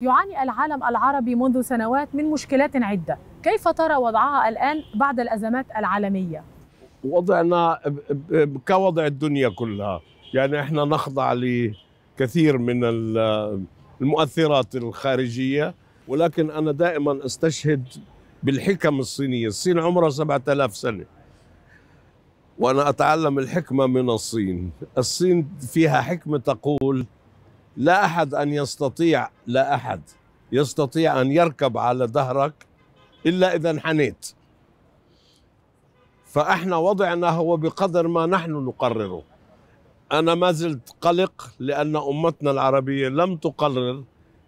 يعاني العالم العربي منذ سنوات من مشكلات عدة كيف ترى وضعها الآن بعد الأزمات العالمية؟ وضعنا كوضع الدنيا كلها يعني احنا نخضع لكثير من المؤثرات الخارجية ولكن أنا دائما استشهد بالحكم الصينية الصين عمرها 7000 سنة وأنا أتعلم الحكمة من الصين الصين فيها حكمة تقول لا أحد أن يستطيع لا أحد يستطيع أن يركب على ظهرك إلا إذا انحنيت فإحنا وضعنا هو بقدر ما نحن نقرره أنا ما زلت قلق لأن أمتنا العربية لم تقرر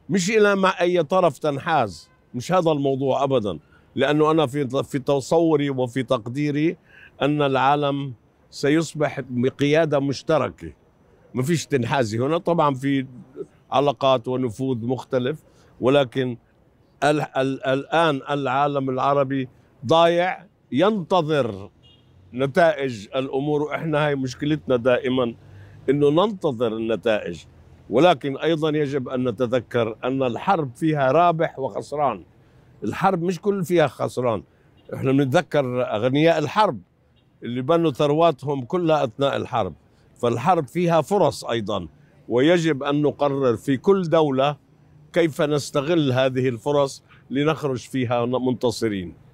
مش إلى ما أي طرف تنحاز مش هذا الموضوع أبدا لأنه أنا في, في تصوري وفي تقديري أن العالم سيصبح بقيادة مشتركة ما فيش تنحازي هنا طبعا في علاقات ونفوذ مختلف ولكن الـ الـ الآن العالم العربي ضايع ينتظر نتائج الأمور وإحنا هاي مشكلتنا دائما أنه ننتظر النتائج ولكن أيضا يجب أن نتذكر أن الحرب فيها رابح وخسران الحرب مش كل فيها خسران احنا بنتذكر اغنياء الحرب اللي بنوا ثرواتهم كلها اثناء الحرب فالحرب فيها فرص ايضا ويجب أن نقرر في كل دولة كيف نستغل هذه الفرص لنخرج فيها منتصرين